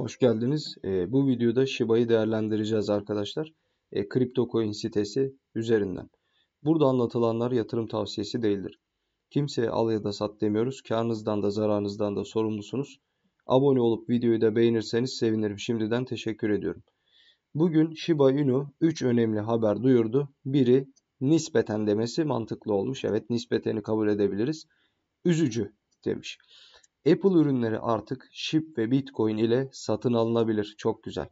Hoş geldiniz. E, bu videoda Shiba'yı değerlendireceğiz arkadaşlar. E, ee, CryptoCoin sitesi üzerinden. Burada anlatılanlar yatırım tavsiyesi değildir. Kimseye al ya da sat demiyoruz. Karnınızdan da zararınızdan da sorumlusunuz. Abone olup videoyu da beğenirseniz sevinirim. Şimdiden teşekkür ediyorum. Bugün Shiba Inu 3 önemli haber duyurdu. Biri nispeten demesi mantıklı olmuş. Evet nispeteni kabul edebiliriz. Üzücü demiş. Apple ürünleri artık SHIB ve Bitcoin ile satın alınabilir. Çok güzel.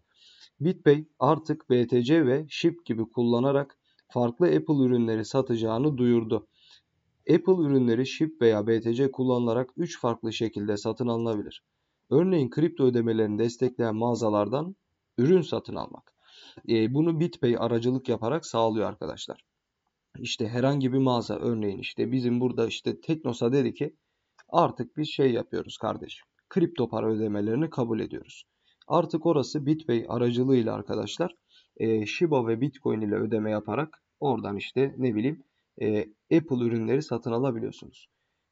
BitPay artık BTC ve SHIB gibi kullanarak farklı Apple ürünleri satacağını duyurdu. Apple ürünleri SHIB veya BTC kullanılarak 3 farklı şekilde satın alınabilir. Örneğin kripto ödemelerini destekleyen mağazalardan ürün satın almak. E, bunu BitPay aracılık yaparak sağlıyor arkadaşlar. İşte herhangi bir mağaza örneğin işte bizim burada işte Teknosa dedi ki Artık bir şey yapıyoruz kardeşim. Kripto para ödemelerini kabul ediyoruz. Artık orası BitPay aracılığıyla arkadaşlar e, Shiba ve Bitcoin ile ödeme yaparak oradan işte ne bileyim e, Apple ürünleri satın alabiliyorsunuz.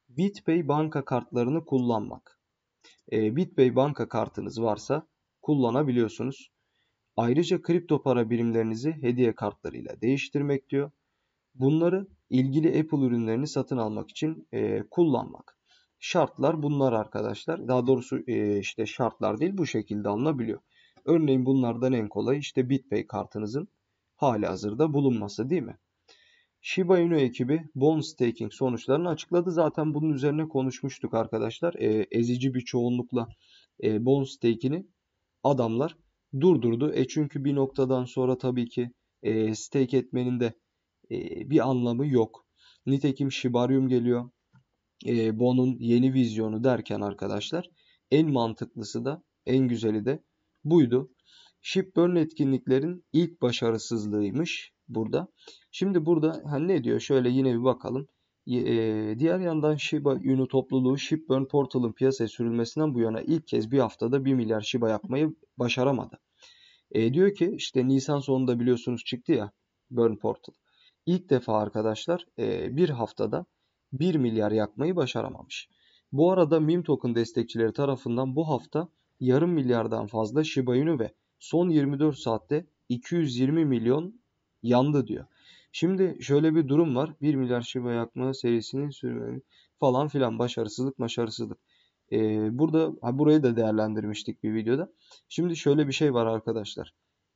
Bitpay banka kartlarını kullanmak. E, Bitpay banka kartınız varsa kullanabiliyorsunuz. Ayrıca kripto para birimlerinizi hediye kartlarıyla değiştirmek diyor. Bunları ilgili Apple ürünlerini satın almak için e, kullanmak. Şartlar bunlar arkadaşlar. Daha doğrusu e, işte şartlar değil bu şekilde alınabiliyor. Örneğin bunlardan en kolay işte BitPay kartınızın hali hazırda bulunması değil mi? Shiba Inu ekibi bond staking sonuçlarını açıkladı. Zaten bunun üzerine konuşmuştuk arkadaşlar. E, ezici bir çoğunlukla e, bond staking'i adamlar durdurdu. E çünkü bir noktadan sonra tabii ki e, stake etmenin de e, bir anlamı yok. Nitekim Shibarium geliyor e, ee, Bon'un yeni vizyonu derken arkadaşlar en mantıklısı da en güzeli de buydu. Shipburn etkinliklerin ilk başarısızlığıymış burada. Şimdi burada hani ne diyor? Şöyle yine bir bakalım. E, diğer yandan Shiba Inu topluluğu Shipburn Portal'ın piyasaya sürülmesinden bu yana ilk kez bir haftada 1 milyar Shiba yapmayı başaramadı. E, diyor ki işte Nisan sonunda biliyorsunuz çıktı ya Burn Portal. İlk defa arkadaşlar e, bir haftada 1 milyar yakmayı başaramamış. Bu arada meme token destekçileri tarafından bu hafta yarım milyardan fazla Shiba Inu ve son 24 saatte 220 milyon yandı diyor. Şimdi şöyle bir durum var. 1 milyar Shiba yakma serisinin sürmeli falan filan başarısızlık başarısızlık. Ee, burada ha, burayı da değerlendirmiştik bir videoda. Şimdi şöyle bir şey var arkadaşlar.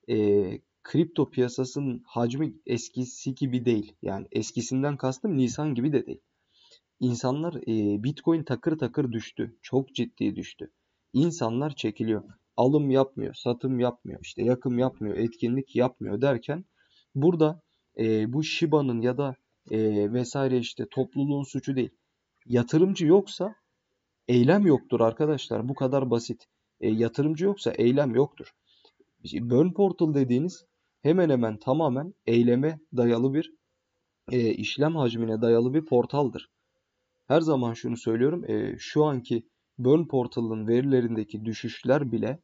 Ee, kripto piyasasının hacmi eskisi gibi değil. Yani eskisinden kastım Nisan gibi de değil. İnsanlar e, Bitcoin takır takır düştü. Çok ciddi düştü. İnsanlar çekiliyor. Alım yapmıyor, satım yapmıyor, işte yakım yapmıyor, etkinlik yapmıyor derken burada e, bu Shiba'nın ya da e, vesaire işte topluluğun suçu değil. Yatırımcı yoksa eylem yoktur arkadaşlar. Bu kadar basit. E, yatırımcı yoksa eylem yoktur. Burn Portal dediğiniz hemen hemen tamamen eyleme dayalı bir e, işlem hacmine dayalı bir portaldır her zaman şunu söylüyorum. E, şu anki Burn Portal'ın verilerindeki düşüşler bile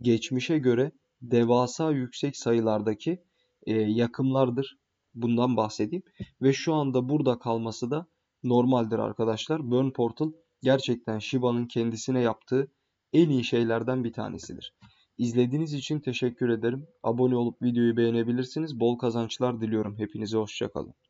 geçmişe göre devasa yüksek sayılardaki e, yakımlardır. Bundan bahsedeyim. Ve şu anda burada kalması da normaldir arkadaşlar. Burn Portal gerçekten Shiba'nın kendisine yaptığı en iyi şeylerden bir tanesidir. İzlediğiniz için teşekkür ederim. Abone olup videoyu beğenebilirsiniz. Bol kazançlar diliyorum. Hepinize hoşçakalın.